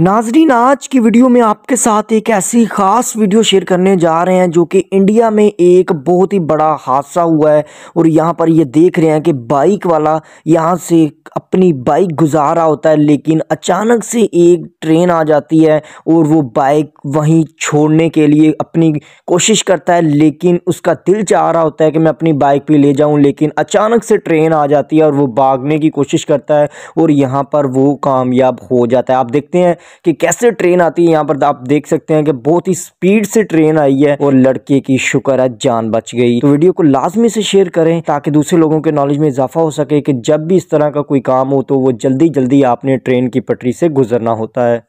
नाजरीन आज की वीडियो में आपके साथ एक ऐसी ख़ास वीडियो शेयर करने जा रहे हैं जो कि इंडिया में एक बहुत ही बड़ा हादसा हुआ है और यहाँ पर ये देख रहे हैं कि बाइक वाला यहाँ से अपनी बाइक गुजार रहा होता है लेकिन अचानक से एक ट्रेन आ जाती है और वो बाइक वहीं छोड़ने के लिए अपनी कोशिश करता है लेकिन उसका दिल चाह रहा होता है कि मैं अपनी बाइक पर ले जाऊँ लेकिन अचानक से ट्रेन आ जाती है और वो भागने की कोशिश करता है और यहाँ पर वो कामयाब हो जाता है आप देखते हैं कि कैसे ट्रेन आती है यहाँ पर आप देख सकते हैं कि बहुत ही स्पीड से ट्रेन आई है और लड़के की शुक्र है जान बच गई तो वीडियो को लाजमी से शेयर करें ताकि दूसरे लोगों के नॉलेज में इजाफा हो सके कि जब भी इस तरह का कोई काम हो तो वो जल्दी जल्दी आपने ट्रेन की पटरी से गुजरना होता है